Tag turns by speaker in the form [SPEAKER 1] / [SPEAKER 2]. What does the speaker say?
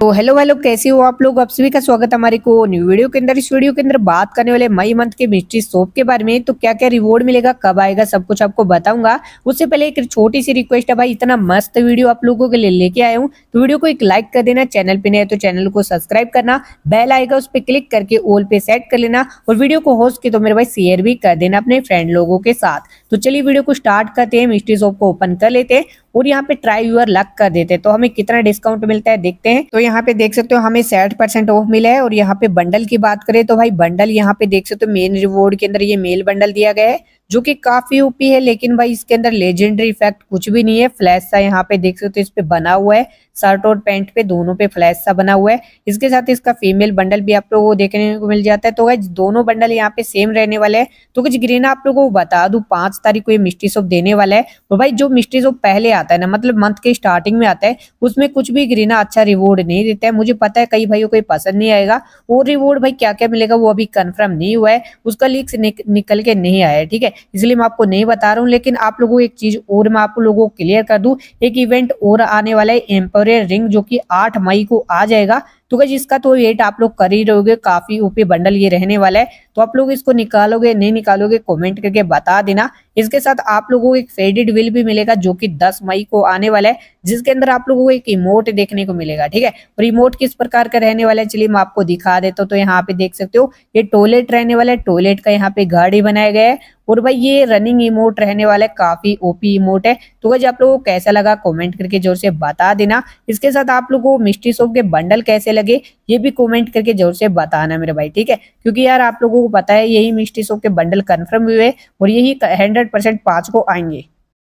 [SPEAKER 1] तो hello hello कैसे हो आप लोग आप सभी का स्वागत हमारे को न्यू वीडियो के अंदर इस वीडियो के अंदर बात करने वाले मई मंथ के मिस्ट्री सोप के बारे में तो क्या क्या रिवॉर्ड मिलेगा कब आएगा सब कुछ आपको बताऊंगा उससे पहले एक छोटी सी रिक्वेस्ट है भाई इतना मस्त वीडियो आप लोगों के लिए लेके आया हूँ तो वीडियो को एक लाइक कर देना चैनल पे नए तो चैनल को सब्सक्राइब करना बेल आएगा उस पर क्लिक करके ओल पे सेट कर लेना और वीडियो को होस्ट के तो मेरे भाई शेयर भी कर देना अपने फ्रेंड लोगों के साथ तो चलिए वीडियो को स्टार्ट करते हैं मिस्ट्री सोप को ओपन कर लेते हैं और यहाँ पे ट्राई यूर लक कर देते हैं तो हमें कितना डिस्काउंट मिलता है देखते हैं तो यहाँ पे देख सकते हो हमें साठ परसेंट ऑफ मिला है और यहाँ पे बंडल की बात करें तो भाई बंडल यहाँ पे देख सकते हो मेन रिवॉर्ड के अंदर ये मेल बंडल दिया गया है जो कि काफी ऊपी है लेकिन भाई इसके अंदर लेजेंडरी इफेक्ट कुछ भी नहीं है फ्लैश सा यहाँ पे देख सकते हो इस पे बना हुआ है शर्ट और पैंट पे दोनों पे फ्लैश सा बना हुआ है इसके साथ इसका फीमेल बंडल भी आप लोगों को देखने को मिल जाता है तो भाई दोनों बंडल यहाँ पे सेम रहने वाले हैं तो कुछ ग्रीन आप लोगों को बता दू पांच तारीख को ये मिस्ट्री सॉप देने वाला है और तो भाई जो मिस्ट्री सॉप पहले आता है ना मतलब मंथ के स्टार्टिंग में आता है उसमें कुछ भी ग्रीना अच्छा रिवॉर्ड नहीं देता है मुझे पता है कई भाइयों को पसंद नहीं आएगा वो रिवॉर्ड भाई क्या क्या मिलेगा वो अभी कन्फर्म नहीं हुआ है उसका लीक निकल के नहीं आया है ठीक है इसलिए मैं आपको नहीं बता रहा हूँ लेकिन आप लोगों को एक चीज और मैं आप लोगों को क्लियर कर दू एक इवेंट और आने वाला है एम्पोरियर रिंग जो की आठ मई को आ जाएगा तो क्या इसका तो वेट आप लोग कर ही रहोगे काफी ऊपर बंडल ये रहने वाला है तो आप लोग इसको निकालोगे नहीं निकालोगे कमेंट करके बता देना इसके साथ आप लोगों को एक फेडेड विल भी मिलेगा जो कि 10 मई को आने वाला है जिसके अंदर आप लोगों को एक इमोट देखने को मिलेगा ठीक है और इमोट किस प्रकार का रहने वाला है चलिए मैं आपको दिखा देता हूँ तो यहाँ पे देख सकते हो ये टॉयलेट रहने वाला है टॉयलेट का यहाँ पे गाड़ी बनाया गया है और भाई ये रनिंग इमोट रहने वाला है काफी ओपी इमोट है तो भाई आप लोगों को कैसा लगा कॉमेंट करके जोर से बता देना इसके साथ आप लोगों को मिस्ट्री सोप के बंडल कैसे लगे ये भी कॉमेंट करके जोर से बताना मेरे भाई ठीक है क्योंकि यार आप लोगों को पता है यही मिस्ट्री सोप के बंडल कन्फर्म हुए और यही हंड्रेड परसेंट पांच को आएंगे